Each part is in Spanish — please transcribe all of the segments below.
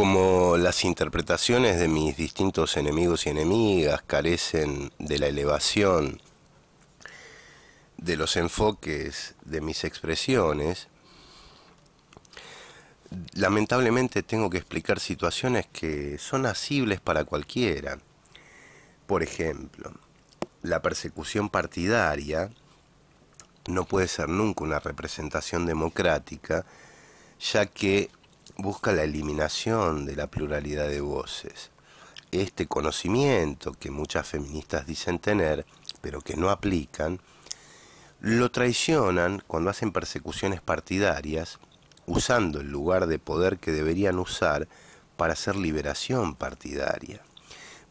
como las interpretaciones de mis distintos enemigos y enemigas carecen de la elevación de los enfoques de mis expresiones, lamentablemente tengo que explicar situaciones que son asibles para cualquiera. Por ejemplo, la persecución partidaria no puede ser nunca una representación democrática, ya que busca la eliminación de la pluralidad de voces. Este conocimiento que muchas feministas dicen tener, pero que no aplican, lo traicionan cuando hacen persecuciones partidarias, usando el lugar de poder que deberían usar para hacer liberación partidaria.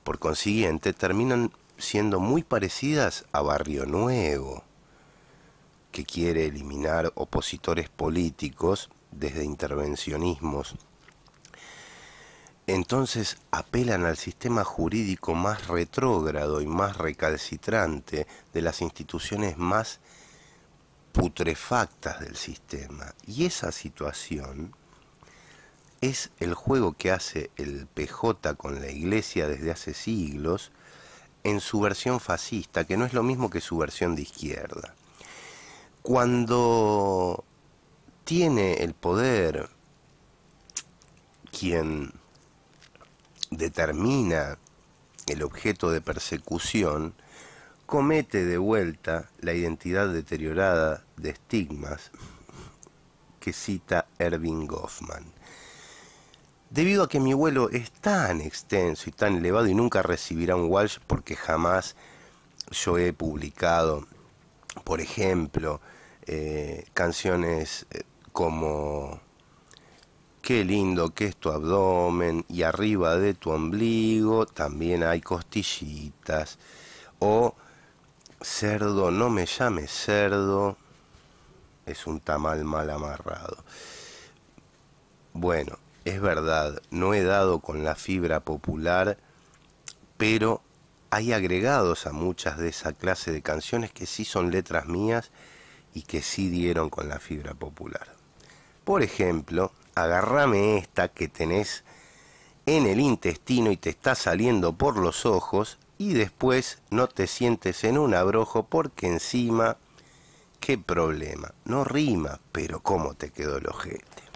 Por consiguiente, terminan siendo muy parecidas a Barrio Nuevo, que quiere eliminar opositores políticos desde intervencionismos, entonces apelan al sistema jurídico más retrógrado y más recalcitrante de las instituciones más putrefactas del sistema. Y esa situación es el juego que hace el PJ con la Iglesia desde hace siglos en su versión fascista, que no es lo mismo que su versión de izquierda. Cuando tiene el poder quien determina el objeto de persecución, comete de vuelta la identidad deteriorada de estigmas que cita Erving Goffman. Debido a que mi vuelo es tan extenso y tan elevado y nunca recibirá un Walsh porque jamás yo he publicado, por ejemplo, eh, canciones eh, como qué lindo que es tu abdomen y arriba de tu ombligo también hay costillitas. O cerdo, no me llames cerdo, es un tamal mal amarrado. Bueno, es verdad, no he dado con la fibra popular, pero hay agregados a muchas de esa clase de canciones que sí son letras mías y que sí dieron con la fibra popular. Por ejemplo, agarrame esta que tenés en el intestino y te está saliendo por los ojos y después no te sientes en un abrojo porque encima, qué problema, no rima, pero cómo te quedó el ojete.